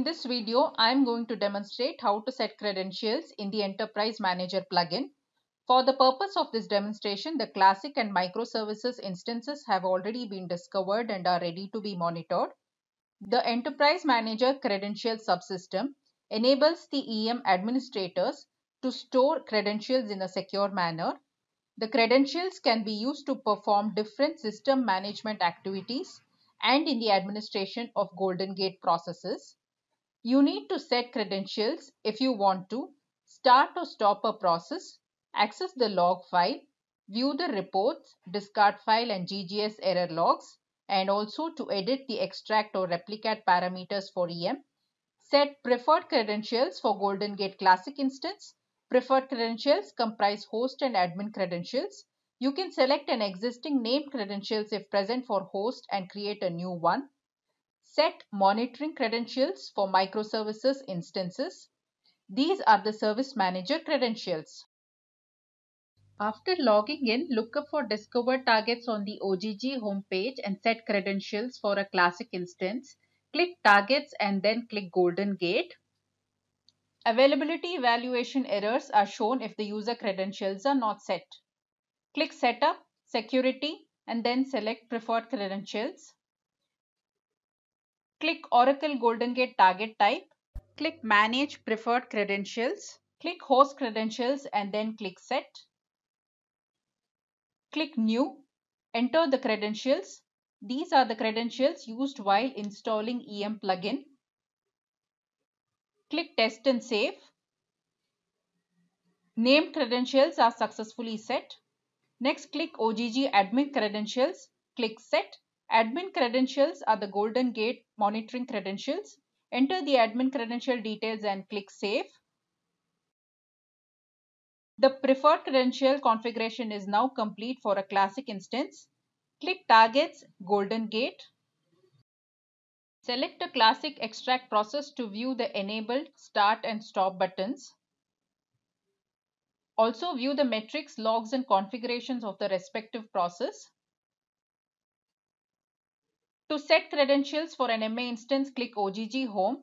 In this video, I am going to demonstrate how to set credentials in the Enterprise Manager plugin. For the purpose of this demonstration, the classic and microservices instances have already been discovered and are ready to be monitored. The Enterprise Manager credential subsystem enables the EM administrators to store credentials in a secure manner. The credentials can be used to perform different system management activities and in the administration of Golden Gate processes. You need to set credentials if you want to start or stop a process, access the log file, view the reports, discard file and GGS error logs, and also to edit the extract or replicate parameters for EM. Set preferred credentials for Golden Gate Classic instance. Preferred credentials comprise host and admin credentials. You can select an existing named credentials if present for host and create a new one. Set monitoring credentials for microservices instances. These are the service manager credentials. After logging in, look up for Discover Targets on the OGG homepage and set credentials for a classic instance. Click Targets and then click Golden Gate. Availability evaluation errors are shown if the user credentials are not set. Click Setup, Security and then select Preferred Credentials. Click Oracle Golden Gate target type. Click Manage Preferred Credentials. Click Host Credentials and then click Set. Click New. Enter the credentials. These are the credentials used while installing EM plugin. Click Test and Save. Named credentials are successfully set. Next click OGG admin credentials, click set Admin credentials are the Golden Gate monitoring credentials. Enter the admin credential details and click Save. The preferred credential configuration is now complete for a classic instance. Click Targets Golden Gate. Select a classic extract process to view the enabled start and stop buttons. Also view the metrics, logs and configurations of the respective process. To set credentials for an MA instance, click OGG Home,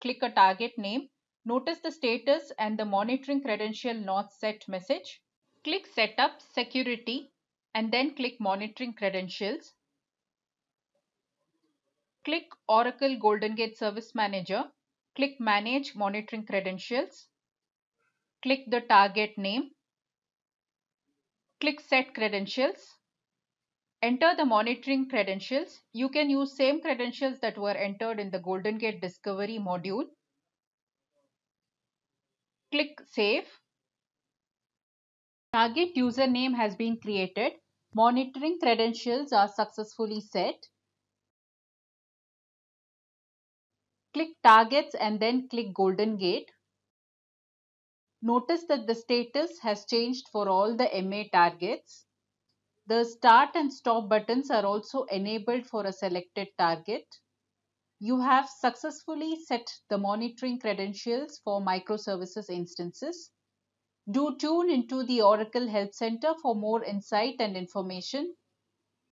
click a target name. Notice the status and the monitoring credential not set message. Click Setup, Security and then click Monitoring Credentials. Click Oracle Golden Gate Service Manager. Click Manage Monitoring Credentials. Click the target name. Click Set Credentials. Enter the monitoring credentials. You can use same credentials that were entered in the Golden Gate Discovery module. Click Save. Target username has been created. Monitoring credentials are successfully set. Click Targets and then click Golden Gate. Notice that the status has changed for all the MA targets. The start and stop buttons are also enabled for a selected target. You have successfully set the monitoring credentials for microservices instances. Do tune into the Oracle Help Center for more insight and information